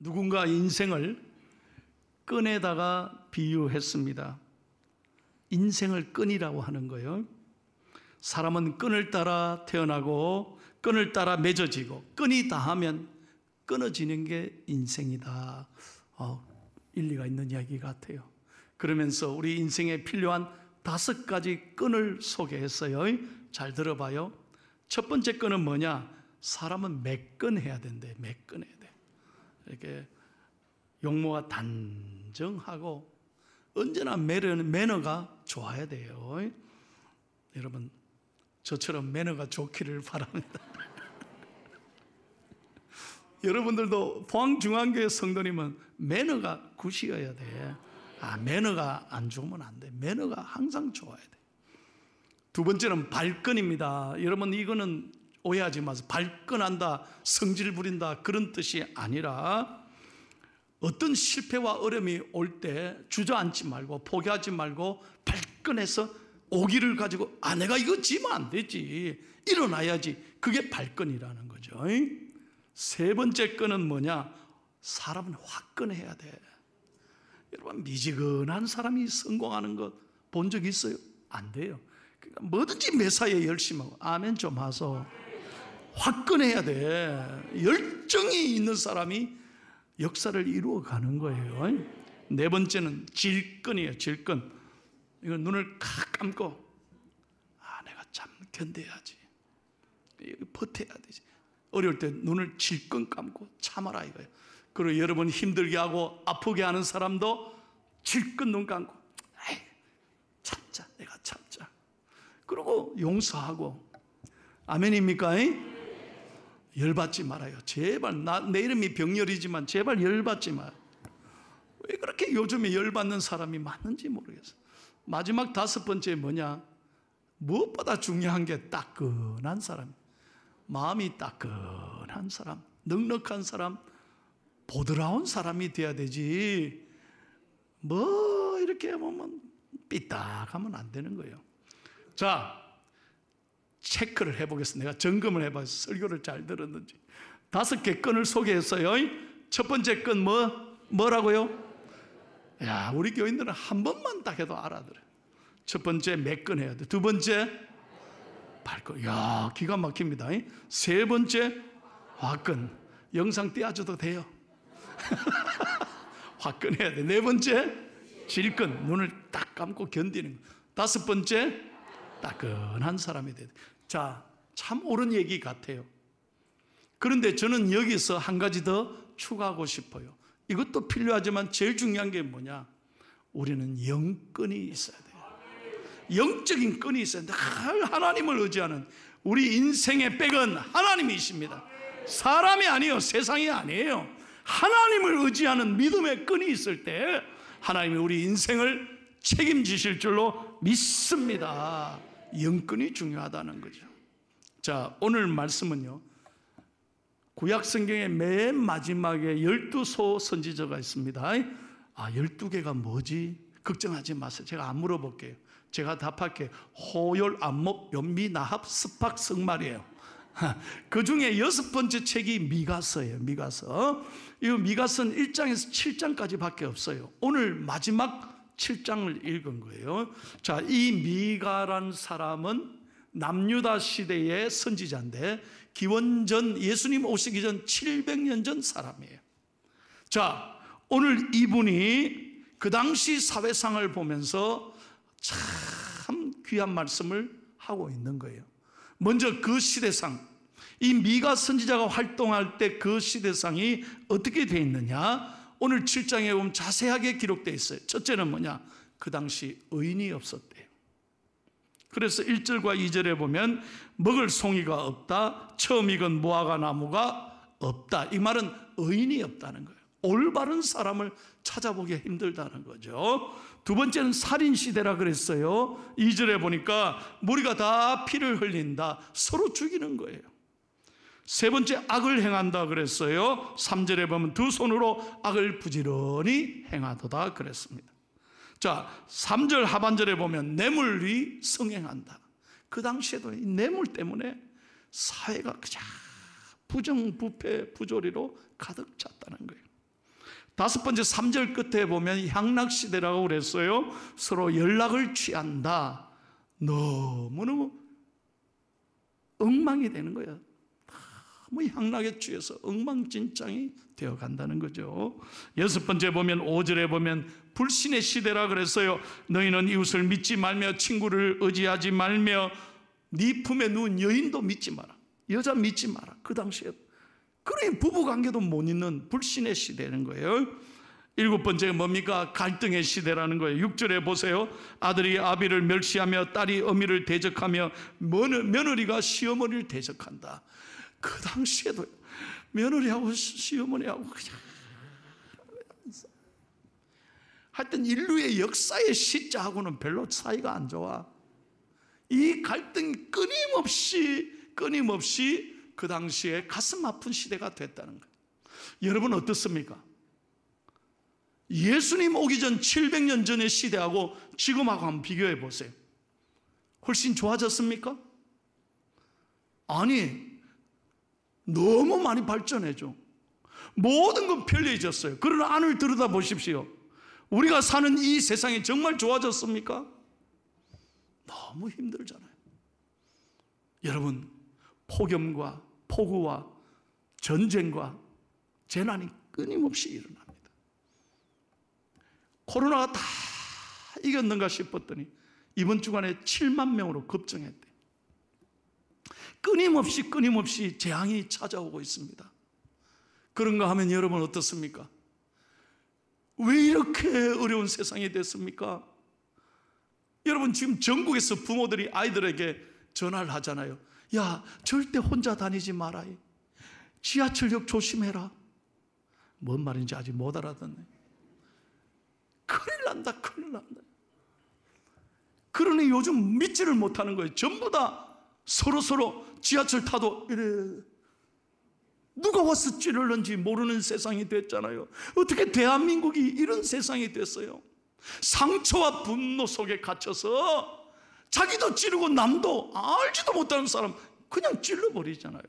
누군가 인생을 끈에다가 비유했습니다. 인생을 끈이라고 하는 거예요. 사람은 끈을 따라 태어나고 끈을 따라 맺어지고 끈이 다하면 끊어지는 게 인생이다. 어, 일리가 있는 이야기 같아요. 그러면서 우리 인생에 필요한 다섯 가지 끈을 소개했어요. 잘 들어봐요. 첫 번째 끈은 뭐냐? 사람은 매끈해야 된대. 매끈해 이렇게 용모가 단정하고 언제나 매너가 좋아야 돼요. 여러분, 저처럼 매너가 좋기를 바랍니다. 여러분들도 포항중앙교회 성도님은 매너가 굿이어야 돼. 아, 매너가 안 좋으면 안 돼. 매너가 항상 좋아야 돼. 두 번째는 발끈입니다. 여러분, 이거는 오해하지 마세요. 발끈한다, 성질 부린다, 그런 뜻이 아니라 어떤 실패와 어려움이 올 때 주저앉지 말고 포기하지 말고 발끈해서 오기를 가지고 아, 내가 이거 지면 안 되지. 일어나야지. 그게 발끈이라는 거죠. 세 번째 끈은 뭐냐? 사람은 화끈해야 돼. 여러분, 미지근한 사람이 성공하는 것 본 적 있어요? 안 돼요. 그러니까 뭐든지 매사에 열심하고, 히 아멘 좀 하소. 화끈해야 돼. 열정이 있는 사람이 역사를 이루어 가는 거예요. 네 번째는 질끈이에요, 질끈. 이거 눈을 칵 감고, 아, 내가 참 견뎌야지. 버텨야 되지. 어려울 때 눈을 질끈 감고 참아라 이거예요. 그리고 여러분 힘들게 하고 아프게 하는 사람도 질끈 눈 감고, 에이, 참자, 내가 참자. 그리고 용서하고. 아멘입니까? 열받지 말아요. 제발 나, 내 이름이 병렬이지만 제발 열받지 마. 왜 그렇게 요즘에 열받는 사람이 많은지 모르겠어. 마지막 다섯 번째 뭐냐? 무엇보다 중요한 게 따끈한 사람. 마음이 따끈한 사람, 넉넉한 사람, 보드라운 사람이 돼야 되지. 뭐 이렇게 보면 삐딱하면 안 되는 거예요. 자, 체크를 해보겠습니다. 내가 점검을 해봐요 설교를 잘 들었는지. 다섯 개 끈을 소개했어요. 첫 번째 끈 뭐? 뭐라고요? 야, 우리 교인들은 한 번만 딱 해도 알아들어. 첫 번째 몇 건 해야 돼. 두 번째 밝고. 야, 기가 막힙니다. 세 번째 화끈. 영상 띄워줘도 돼요. 화끈해야 돼. 네 번째 질끈. 눈을 딱 감고 견디는 거. 다섯 번째 따끈한 사람이 돼. 자, 참 옳은 얘기 같아요. 그런데 저는 여기서 한 가지 더 추가하고 싶어요. 이것도 필요하지만 제일 중요한 게 뭐냐? 우리는 영권이 있어야 돼요. 영적인 끈이 있어야 돼. 하나님을 의지하는 우리 인생의 백은 하나님이십니다. 사람이 아니요 세상이 아니에요. 하나님을 의지하는 믿음의 끈이 있을 때 하나님이 우리 인생을 책임지실 줄로 믿습니다. 영권이 중요하다는 거죠. 자, 오늘 말씀은요. 구약 성경의 맨 마지막에 열두 소 선지자가 있습니다. 아, 열두 개가 뭐지? 걱정하지 마세요. 제가 안 물어볼게요. 제가 답할게요. 호열, 안목, 연미, 나합, 스팍, 성말이에요. 그 중에 여섯 번째 책이 미가서예요, 미가서. 이 미가서는 1장에서 7장까지 밖에 없어요. 오늘 마지막 7장을 읽은 거예요. 자, 이 미가란 사람은 남유다 시대의 선지자인데 기원전 예수님 오시기 전 700년 전 사람이에요. 자, 오늘 이분이 그 당시 사회상을 보면서 참 귀한 말씀을 하고 있는 거예요. 먼저 그 시대상 이 미가 선지자가 활동할 때 그 시대상이 어떻게 돼 있느냐? 오늘 7장에 보면 자세하게 기록되어 있어요. 첫째는 뭐냐? 그 당시 의인이 없었대요. 그래서 1절과 2절에 보면 먹을 송이가 없다. 처음 익은 무화과 나무가 없다. 이 말은 의인이 없다는 거예요. 올바른 사람을 찾아보기 힘들다는 거죠. 두 번째는 살인 시대라 그랬어요. 2절에 보니까 무리가 다 피를 흘린다. 서로 죽이는 거예요. 세 번째 악을 행한다 그랬어요. 3절에 보면 두 손으로 악을 부지런히 행하도다 그랬습니다. 자, 3절 하반절에 보면 뇌물이 성행한다. 그 당시에도 이 뇌물 때문에 사회가 그냥 부정부패 부조리로 가득 찼다는 거예요. 다섯 번째 3절 끝에 보면 향락시대라고 그랬어요. 서로 연락을 취한다. 너무너무 엉망이 되는 거예요. 너무 향락에 취해서 엉망진창이 되어 간다는 거죠. 여섯 번째 보면 5절에 보면 불신의 시대라 그랬어요. 너희는 이웃을 믿지 말며 친구를 의지하지 말며 네 품에 누운 여인도 믿지 마라. 여자 믿지 마라. 그 당시에 그래 부부 관계도 못 있는 불신의 시대는 거예요. 일곱 번째가 뭡니까? 갈등의 시대라는 거예요. 6절에 보세요. 아들이 아비를 멸시하며 딸이 어미를 대적하며 며느리가 시어머니를 대적한다. 그 당시에도 며느리하고 시어머니하고 그냥 하여튼 인류의 역사의 시자하고는 별로 차이가 안 좋아. 이 갈등이 끊임없이 끊임없이 그 당시에 가슴 아픈 시대가 됐다는 거예요. 여러분 어떻습니까? 예수님 오기 전 700년 전의 시대하고 지금하고 한번 비교해 보세요. 훨씬 좋아졌습니까? 아니, 너무 많이 발전해죠. 모든 건 편리해졌어요. 그런 안을 들여다 보십시오. 우리가 사는 이 세상이 정말 좋아졌습니까? 너무 힘들잖아요. 여러분, 폭염과 폭우와 전쟁과 재난이 끊임없이 일어납니다. 코로나가 다 이겼는가 싶었더니 이번 주간에 7만 명으로 급증했대 요 끊임없이 끊임없이 재앙이 찾아오고 있습니다. 그런가 하면 여러분 어떻습니까? 왜 이렇게 어려운 세상이 됐습니까? 여러분 지금 전국에서 부모들이 아이들에게 전화를 하잖아요. 야, 절대 혼자 다니지 마라. 지하철역 조심해라. 뭔 말인지 아직 못 알아듣네. 큰일 난다, 큰일 난다. 그러니 요즘 믿지를 못하는 거예요. 전부 다 서로 서로 지하철 타도 이래. 누가 와서 찌를는지 모르는 세상이 됐잖아요. 어떻게 대한민국이 이런 세상이 됐어요? 상처와 분노 속에 갇혀서 자기도 찌르고 남도 알지도 못하는 사람 그냥 찔러버리잖아요.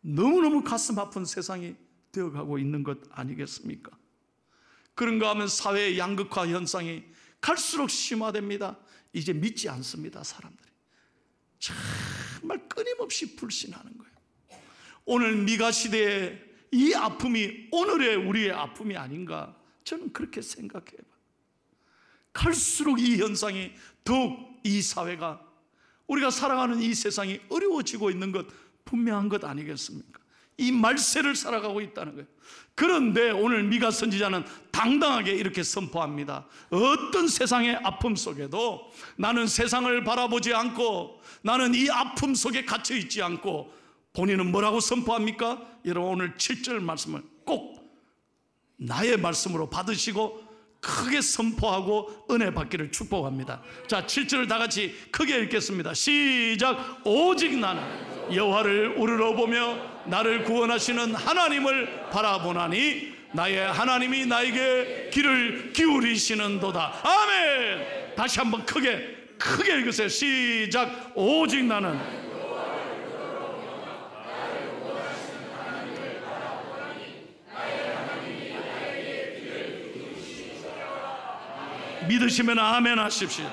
너무너무 가슴 아픈 세상이 되어가고 있는 것 아니겠습니까? 그런가 하면 사회의 양극화 현상이 갈수록 심화됩니다. 이제 믿지 않습니다, 사람들. 정말 끊임없이 불신하는 거예요. 오늘 미가 시대에 이 아픔이 오늘의 우리의 아픔이 아닌가 저는 그렇게 생각해요. 갈수록 이 현상이 더욱 이 사회가 우리가 살아가는 이 세상이 어려워지고 있는 것 분명한 것 아니겠습니까? 이 말세를 살아가고 있다는 거예요. 그런데 오늘 미가 선지자는 당당하게 이렇게 선포합니다. 어떤 세상의 아픔 속에도 나는 세상을 바라보지 않고 나는 이 아픔 속에 갇혀 있지 않고 본인은 뭐라고 선포합니까? 여러분 오늘 7절 말씀을 꼭 나의 말씀으로 받으시고 크게 선포하고 은혜 받기를 축복합니다. 자, 7절을 다 같이 크게 읽겠습니다. 시작. 오직 나는 여호와를 우르러보며 나를 구원하시는 하나님을 바라보나니 나의 하나님이 나에게 귀를 기울이시는도다. 아멘. 다시 한번 크게 크게 읽으세요. 시작. 오직 나는 믿으시면 아멘 하십시오.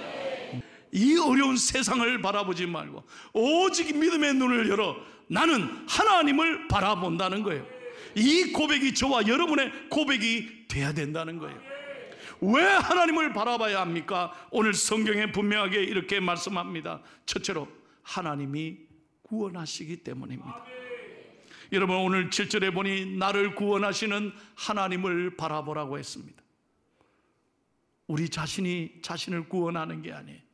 이 어려운 세상을 바라보지 말고 오직 믿음의 눈을 열어 나는 하나님을 바라본다는 거예요. 이 고백이 저와 여러분의 고백이 돼야 된다는 거예요. 왜 하나님을 바라봐야 합니까? 오늘 성경에 분명하게 이렇게 말씀합니다. 첫째로 하나님이 구원하시기 때문입니다. 여러분 오늘 7절에 보니 나를 구원하시는 하나님을 바라보라고 했습니다. 우리 자신이 자신을 구원하는 게 아니에요.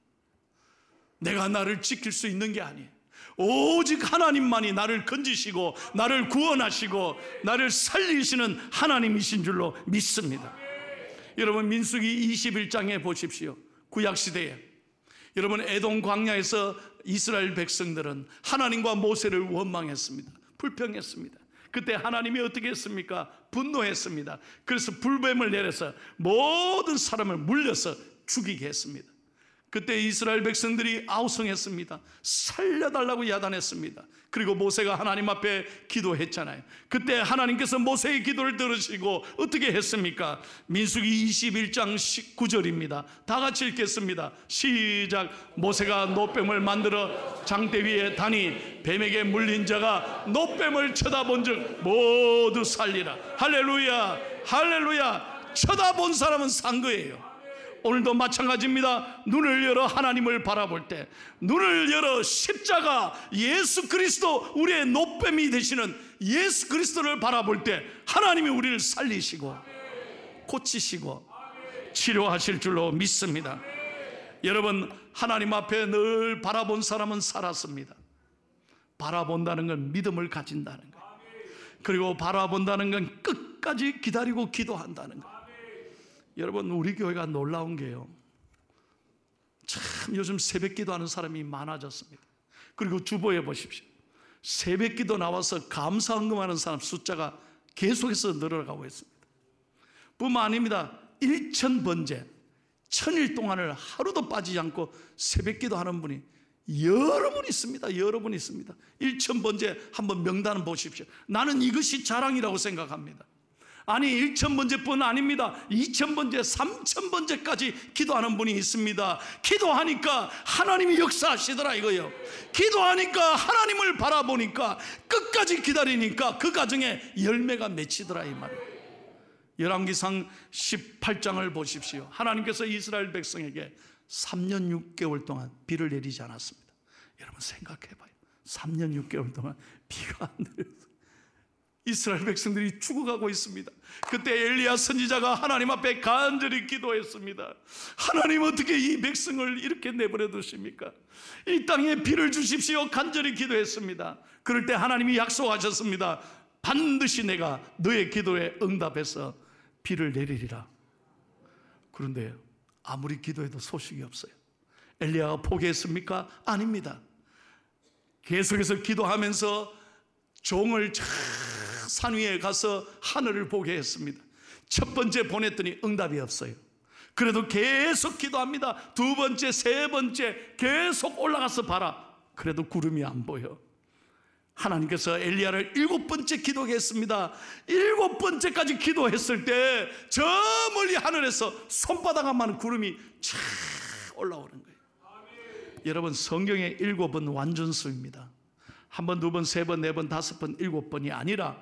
내가 나를 지킬 수 있는 게 아니에요. 오직 하나님만이 나를 건지시고 나를 구원하시고 나를 살리시는 하나님이신 줄로 믿습니다. 여러분 민수기 21장에 보십시오. 구약 시대에 여러분 에돔 광야에서 이스라엘 백성들은 하나님과 모세를 원망했습니다. 불평했습니다. 그때 하나님이 어떻게 했습니까? 분노했습니다. 그래서 불뱀을 내려서 모든 사람을 물려서 죽이게 했습니다. 그때 이스라엘 백성들이 아우성했습니다. 살려달라고 야단했습니다. 그리고 모세가 하나님 앞에 기도했잖아요. 그때 하나님께서 모세의 기도를 들으시고 어떻게 했습니까? 민숙이 21장 19절입니다. 다 같이 읽겠습니다. 시작. 모세가 노뱀을 만들어 장대 위에 다니 뱀에게 물린 자가 노뱀을 쳐다본 즉 모두 살리라. 할렐루야. 할렐루야. 쳐다본 사람은 산 거예요. 오늘도 마찬가지입니다. 눈을 열어 하나님을 바라볼 때, 눈을 열어 십자가 예수 그리스도 우리의 노뱀이 되시는 예수 그리스도를 바라볼 때 하나님이 우리를 살리시고 고치시고 치료하실 줄로 믿습니다. 여러분, 하나님 앞에 늘 바라본 사람은 살았습니다. 바라본다는 건 믿음을 가진다는 거 그리고 바라본다는 건 끝까지 기다리고 기도한다는 거 여러분, 우리 교회가 놀라운 게요. 참 요즘 새벽 기도하는 사람이 많아졌습니다. 그리고 주보해 보십시오. 새벽 기도 나와서 감사 헌금하는 사람 숫자가 계속해서 늘어가고 있습니다. 뿐만 아닙니다. 1천 번제, 천일 동안을 하루도 빠지지 않고 새벽 기도하는 분이 여러분 있습니다. 여러분 있습니다. 1천 번제 한번 명단을 보십시오. 나는 이것이 자랑이라고 생각합니다. 아니 1천번째뿐 아닙니다. 2천번째, 3천번째까지 기도하는 분이 있습니다. 기도하니까 하나님이 역사하시더라 이거예요. 기도하니까 하나님을 바라보니까 끝까지 기다리니까 그 가정에 열매가 맺히더라 이 말이에요. 열왕기상 18장을 보십시오. 하나님께서 이스라엘 백성에게 3년 6개월 동안 비를 내리지 않았습니다. 여러분 생각해 봐요. 3년 6개월 동안 비가 안 내려서 이스라엘 백성들이 죽어가고 있습니다. 그때 엘리야 선지자가 하나님 앞에 간절히 기도했습니다. 하나님 어떻게 이 백성을 이렇게 내버려 두십니까? 이 땅에 비를 주십시오. 간절히 기도했습니다. 그럴 때 하나님이 약속하셨습니다. 반드시 내가 너의 기도에 응답해서 비를 내리리라. 그런데 아무리 기도해도 소식이 없어요. 엘리야가 포기했습니까? 아닙니다. 계속해서 기도하면서 종을 참산 위에 가서 하늘을 보게 했습니다. 첫 번째 보냈더니 응답이 없어요. 그래도 계속 기도합니다. 두 번째, 세 번째 계속 올라가서 봐라. 그래도 구름이 안 보여. 하나님께서 엘리야를 일곱 번째 기도했습니다. 일곱 번째까지 기도했을 때 저 멀리 하늘에서 손바닥 한만 구름이 쫙 올라오는 거예요. 아멘. 여러분 성경의 일곱은 완전수입니다. 한 번, 두 번, 세 번, 네 번, 다섯 번, 일곱 번이 아니라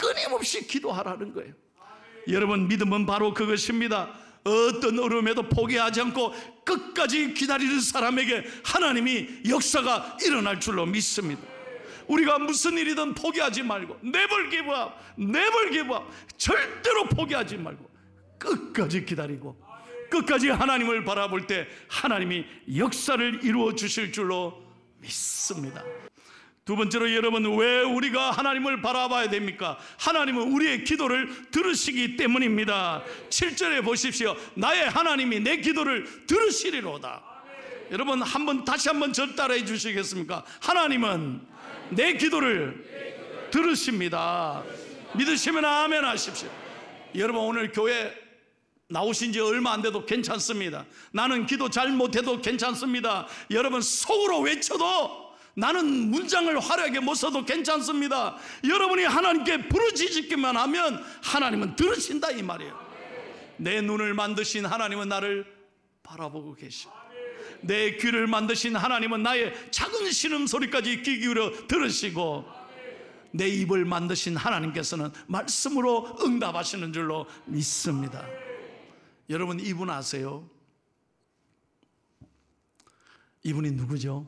끊임없이 기도하라는 거예요. 여러분 믿음은 바로 그것입니다. 어떤 어려움에도 포기하지 않고 끝까지 기다리는 사람에게 하나님이 역사가 일어날 줄로 믿습니다. 우리가 무슨 일이든 포기하지 말고 내벌 기부합, 내벌 기부합 절대로 포기하지 말고 끝까지 기다리고 끝까지 하나님을 바라볼 때 하나님이 역사를 이루어 주실 줄로 믿습니다. 두 번째로 여러분 왜 우리가 하나님을 바라봐야 됩니까? 하나님은 우리의 기도를 들으시기 때문입니다. 7절에 보십시오. 나의 하나님이 내 기도를 들으시리로다. 여러분 한번 다시 한번 절 따라해 주시겠습니까? 하나님은 내 기도를 들으십니다. 믿으시면 아멘 하십시오. 여러분 오늘 교회 나오신 지 얼마 안 돼도 괜찮습니다. 나는 기도 잘 못해도 괜찮습니다. 여러분 속으로 외쳐도 나는 문장을 화려하게 못 써도 괜찮습니다. 여러분이 하나님께 부르짖기만 하면 하나님은 들으신다 이 말이에요. 내 눈을 만드신 하나님은 나를 바라보고 계시고 내 귀를 만드신 하나님은 나의 작은 신음소리까지 귀 기울여 들으시고 내 입을 만드신 하나님께서는 말씀으로 응답하시는 줄로 믿습니다. 여러분 이분 아세요? 이분이 누구죠?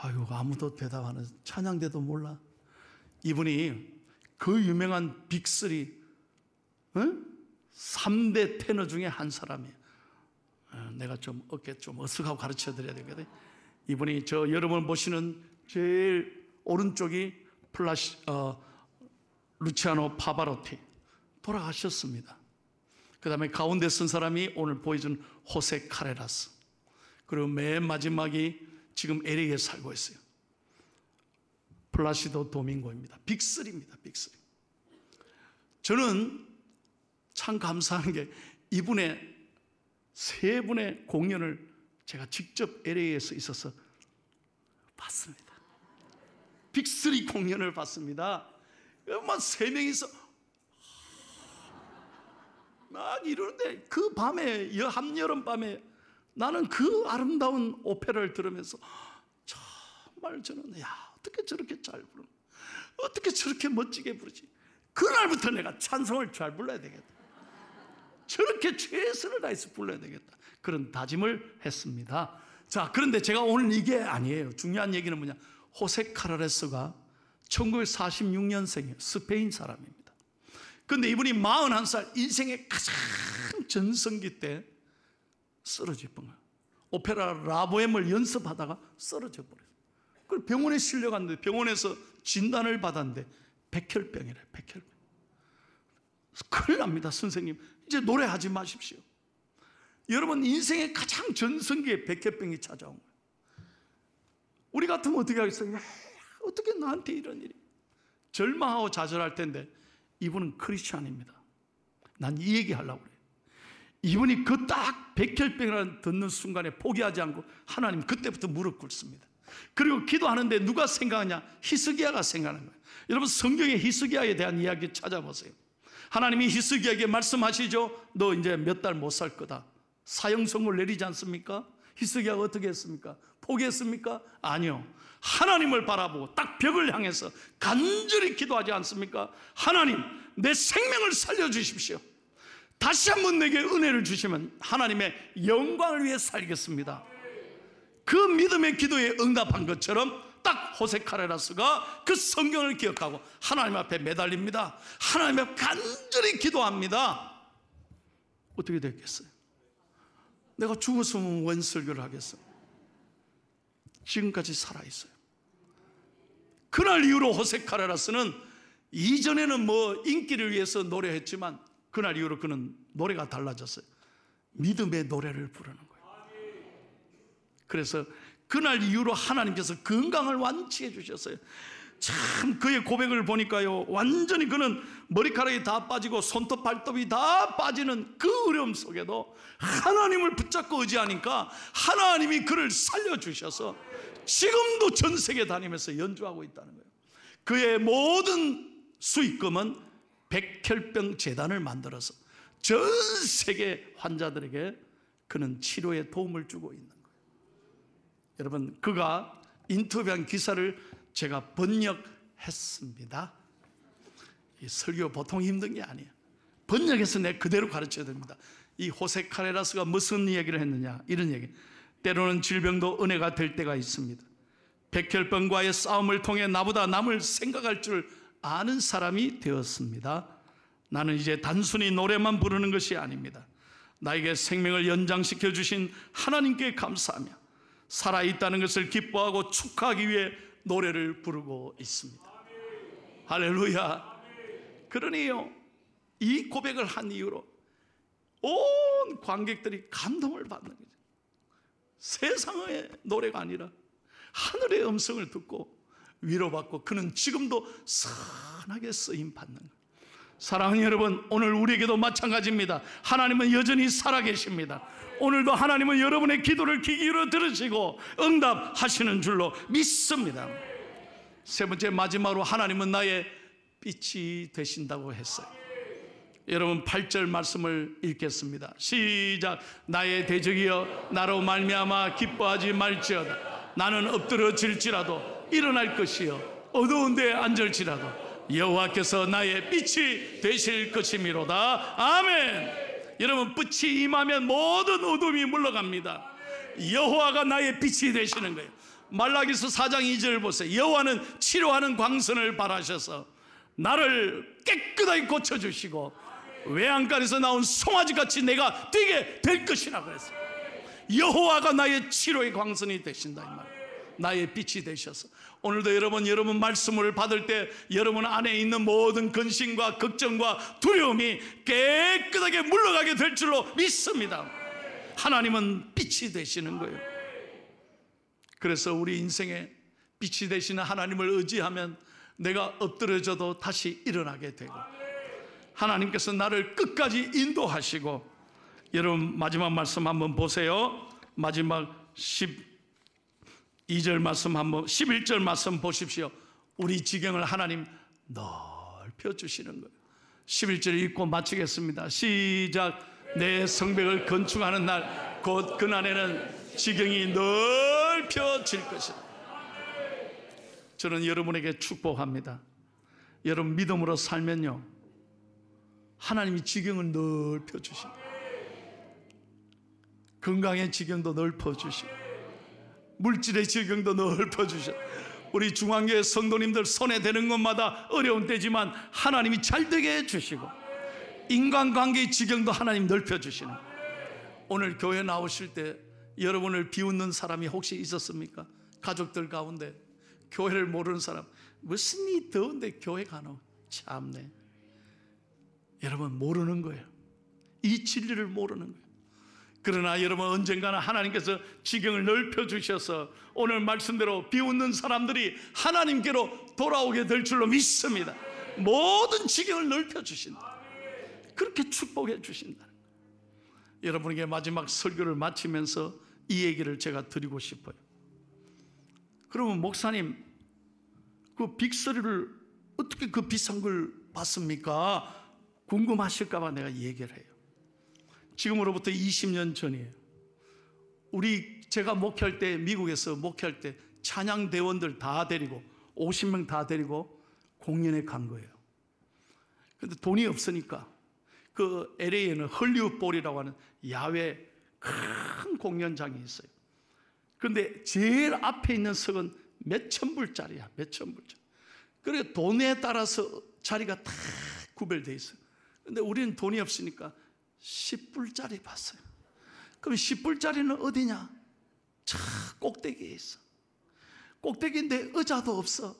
아유, 아무도 대답 안해 찬양대도 몰라. 이분이 그 유명한 빅스 응? 3대 테너 중에 한 사람이에요. 어, 내가 좀 어깨 좀 어수하고 가르쳐 드려야 되거든. 이분이 저 여러분 보시는 제일 오른쪽이 플라시, 어, 루치아노 파바로티. 돌아가셨습니다. 그 다음에 가운데 쓴 사람이 오늘 보여준 호세 카레라스. 그리고 맨 마지막이 지금 LA에 살고 있어요. 플라시도 도밍고입니다. 빅스입니다빅스 저는 참 감사한 게 이분의 세 분의 공연을 제가 직접 LA에서 있어서 봤습니다. 빅스 공연을 봤습니다. 막세 뭐 명이서 막 이러는데 그 밤에 여한여름 밤에 나는 그 아름다운 오페라를 들으면서 정말 저는 야 어떻게 저렇게 잘 부르는 어떻게 저렇게 멋지게 부르지 그날부터 내가 찬송을 잘 불러야 되겠다 저렇게 최선을 다해서 불러야 되겠다 그런 다짐을 했습니다 자 그런데 제가 오늘 이게 아니에요 중요한 얘기는 뭐냐 호세 카라레스가 1946년생이에요 스페인 사람입니다 근데 이분이 41살 인생의 가장 전성기 때 쓰러질 뻔한 오페라 라보엠을 연습하다가 쓰러져 버렸어요. 그 병원에 실려갔는데 병원에서 진단을 받았는데 백혈병이래 백혈병. 큰일 납니다 선생님. 이제 노래하지 마십시오. 여러분 인생의 가장 전성기에 백혈병이 찾아온 거예요. 우리 같으면 어떻게 하겠어요? 어떻게 나한테 이런 일이? 절망하고 좌절할 텐데 이분은 크리스찬입니다. 난 이 얘기 하려고 그래 이분이 그 딱 백혈병이라는 듣는 순간에 포기하지 않고 하나님 그때부터 무릎 꿇습니다. 그리고 기도하는데 누가 생각하냐? 히스기야가 생각하는 거예요. 여러분 성경의 히스기야에 대한 이야기 찾아보세요. 하나님이 히스기야에게 말씀하시죠. 너 이제 몇 달 못 살 거다. 사형성을 내리지 않습니까? 히스기야가 어떻게 했습니까? 포기했습니까? 아니요. 하나님을 바라보고 딱 벽을 향해서 간절히 기도하지 않습니까? 하나님, 내 생명을 살려주십시오. 다시 한 번 내게 은혜를 주시면 하나님의 영광을 위해 살겠습니다. 그 믿음의 기도에 응답한 것처럼 딱 호세 카레라스가 그 성경을 기억하고 하나님 앞에 매달립니다. 하나님 앞 간절히 기도합니다. 어떻게 됐겠어요? 내가 죽었으면 원설교를 하겠어. 지금까지 살아있어요. 그날 이후로 호세 카레라스는 이전에는 뭐 인기를 위해서 노래했지만 그날 이후로 그는 노래가 달라졌어요. 믿음의 노래를 부르는 거예요. 그래서 그날 이후로 하나님께서 건강을 완치해 주셨어요. 참 그의 고백을 보니까요. 완전히 그는 머리카락이 다 빠지고 손톱 발톱이 다 빠지는 그 어려움 속에도 하나님을 붙잡고 의지하니까 하나님이 그를 살려주셔서 지금도 전 세계 다니면서 연주하고 있다는 거예요. 그의 모든 수익금은 백혈병 재단을 만들어서 전 세계 환자들에게 그는 치료에 도움을 주고 있는 거예요. 여러분, 그가 인터뷰한 기사를 제가 번역했습니다. 설교 보통 힘든 게 아니에요. 번역해서 내 그대로 가르쳐야 됩니다. 이 호세 카레라스가 무슨 이야기를 했느냐? 이런 얘기. 때로는 질병도 은혜가 될 때가 있습니다. 백혈병과의 싸움을 통해 나보다 남을 생각할 줄 아는 사람이 되었습니다. 나는 이제 단순히 노래만 부르는 것이 아닙니다. 나에게 생명을 연장시켜 주신 하나님께 감사하며 살아있다는 것을 기뻐하고 축하하기 위해 노래를 부르고 있습니다. 할렐루야. 그러니요. 이 고백을 한 이후로 온 관객들이 감동을 받는 거죠. 세상의 노래가 아니라 하늘의 음성을 듣고 위로받고 그는 지금도 선하게 쓰임 받는 거 사랑하는 여러분, 오늘 우리에게도 마찬가지입니다. 하나님은 여전히 살아계십니다. 오늘도 하나님은 여러분의 기도를 귀기울 들으시고 응답하시는 줄로 믿습니다. 세 번째 마지막으로 하나님은 나의 빛이 되신다고 했어요. 여러분 8절 말씀을 읽겠습니다. 시작. 나의 대적이여 나로 말미암아 기뻐하지 말지어다. 나는 엎드러질지라도 일어날 것이요 어두운 데 앉을지라도 여호와께서 나의 빛이 되실 것이미로다 아멘 여러분 빛이 임하면 모든 어둠이 물러갑니다 여호와가 나의 빛이 되시는 거예요 말라기서 4장 2절 보세요 여호와는 치료하는 광선을 바라셔서 나를 깨끗하게 고쳐주시고 외양간에서 나온 송아지같이 내가 뛰게 될 것이라고 했어요 여호와가 나의 치료의 광선이 되신다 이 말이에요 나의 빛이 되셔서 오늘도 여러분 여러분 말씀을 받을 때 여러분 안에 있는 모든 근심과 걱정과 두려움이 깨끗하게 물러가게 될 줄로 믿습니다. 하나님은 빛이 되시는 거예요. 그래서 우리 인생에 빛이 되시는 하나님을 의지하면 내가 엎드려져도 다시 일어나게 되고 하나님께서 나를 끝까지 인도하시고 여러분 마지막 말씀 한번 보세요. 마지막 10 2절 말씀 한번 11절 말씀 보십시오. 우리 지경을 하나님 넓혀 주시는 거예요. 11절 읽고 마치겠습니다. 시작 내 성벽을 건축하는 날 곧 그날에는 지경이 넓혀질 것이다. 저는 여러분에게 축복합니다. 여러분 믿음으로 살면요. 하나님이 지경을 넓혀 주십니다. 건강의 지경도 넓혀 주십니다. 물질의 질경도 넓혀 주셔. 우리 중앙교회 성도님들 손에 대는 것마다 어려운 때지만 하나님이 잘 되게 해 주시고 인간관계의 지경도 하나님 넓혀 주시는 오늘 교회 나오실 때 여러분을 비웃는 사람이 혹시 있었습니까? 가족들 가운데 교회를 모르는 사람 무슨 이 더운데 교회 가노? 참네 여러분 모르는 거예요 이 진리를 모르는 거예요 그러나 여러분 언젠가는 하나님께서 지경을 넓혀 주셔서 오늘 말씀대로 비웃는 사람들이 하나님께로 돌아오게 될 줄로 믿습니다. 모든 지경을 넓혀 주신다. 그렇게 축복해 주신다. 여러분에게 마지막 설교를 마치면서 이 얘기를 제가 드리고 싶어요. 그러면 목사님 그 빅소리를 어떻게 그 비싼 걸 봤습니까? 궁금하실까봐 내가 얘기를 해요. 지금으로부터 20년 전이에요. 우리 제가 목회할 때 미국에서 목회할 때 찬양 대원들 다 데리고 50명 다 데리고 공연에 간 거예요. 근데 돈이 없으니까 그 LA에는 헐리우드 볼이라고 하는 야외 큰 공연장이 있어요. 근데 제일 앞에 있는 석은 몇천 불짜리야. 몇천 불짜리. 그래 돈에 따라서 자리가 다 구별돼 있어요. 근데 우리는 돈이 없으니까 10불짜리 봤어요. 그럼 10불짜리는 어디냐? 차 꼭대기에 있어. 꼭대기인데 의자도 없어.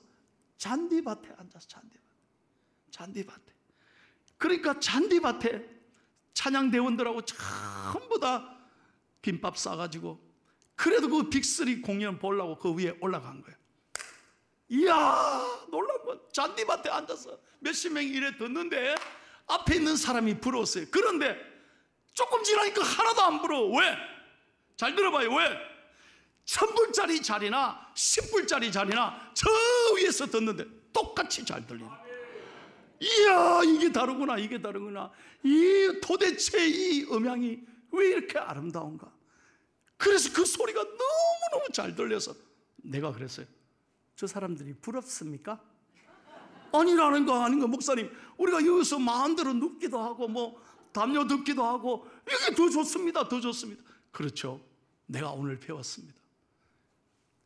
잔디밭에 앉아서 잔디밭. 잔디밭에. 그러니까 잔디밭에 찬양대원들하고 전부 다 김밥 싸가지고 그래도 그 빅스리 공연 보려고 그 위에 올라간 거예요. 이야 놀란 건 잔디밭에 앉아서 몇십 명이 이래 듣는데 앞에 있는 사람이 부러웠어요. 그런데 조금 지나니까 하나도 안 부러워. 왜? 잘 들어봐요. 왜? 천불짜리 자리나 십불짜리 자리나 저 위에서 듣는데 똑같이 잘 들리는 이야 이게 다르구나 이게 다르구나 이 도대체 이 음향이 왜 이렇게 아름다운가 그래서 그 소리가 너무너무 잘 들려서 내가 그랬어요 저 사람들이 부럽습니까? 아니라는 거 아닌가, 목사님. 우리가 여기서 마음대로 눕기도 하고, 뭐, 담요 듣기도 하고, 이게 더 좋습니다. 더 좋습니다. 그렇죠. 내가 오늘 배웠습니다.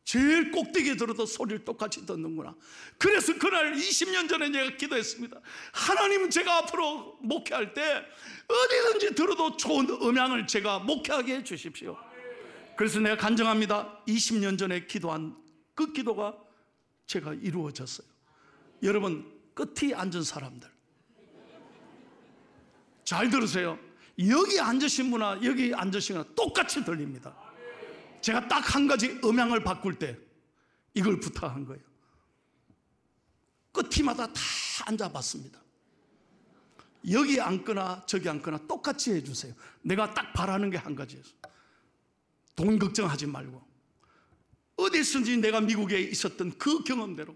제일 꼭대기에 들어도 소리를 똑같이 듣는구나. 그래서 그날 20년 전에 내가 기도했습니다. 하나님 제가 앞으로 목회할 때 어디든지 들어도 좋은 음향을 제가 목회하게 해 주십시오. 그래서 내가 간증합니다. 20년 전에 기도한 그 기도가 제가 이루어졌어요. 여러분 끝이 앉은 사람들 잘 들으세요. 여기 앉으신 분나 여기 앉으신 분나 똑같이 들립니다. 제가 딱 한 가지 음향을 바꿀 때 이걸 부탁한 거예요. 끝이마다 다 앉아봤습니다. 여기 앉거나 저기 앉거나 똑같이 해주세요. 내가 딱 바라는 게 한 가지예요. 돈 걱정하지 말고 어디서든지 내가 미국에 있었던 그 경험대로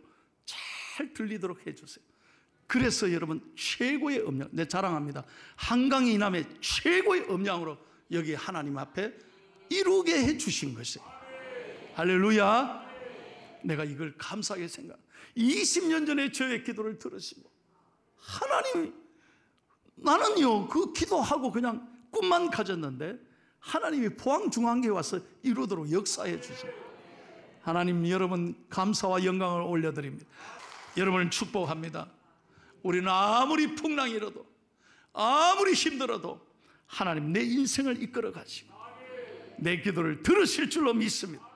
잘 들리도록 해주세요. 그래서 여러분 최고의 음량, 내 자랑합니다. 한강 이남의 최고의 음량으로 여기 하나님 앞에 이루게 해주신 것이에요. 할렐루야. 내가 이걸 감사하게 생각. 20년 전에 저의 기도를 들으시고 하나님 나는요 그 기도하고 그냥 꿈만 가졌는데 하나님이 포항 중앙교회 와서 이루도록 역사해 주세 하나님 여러분 감사와 영광을 올려드립니다. 여러분을 축복합니다. 우리는 아무리 풍랑이라도 아무리 힘들어도 하나님 내 인생을 이끌어 가시고 내 기도를 들으실 줄로 믿습니다.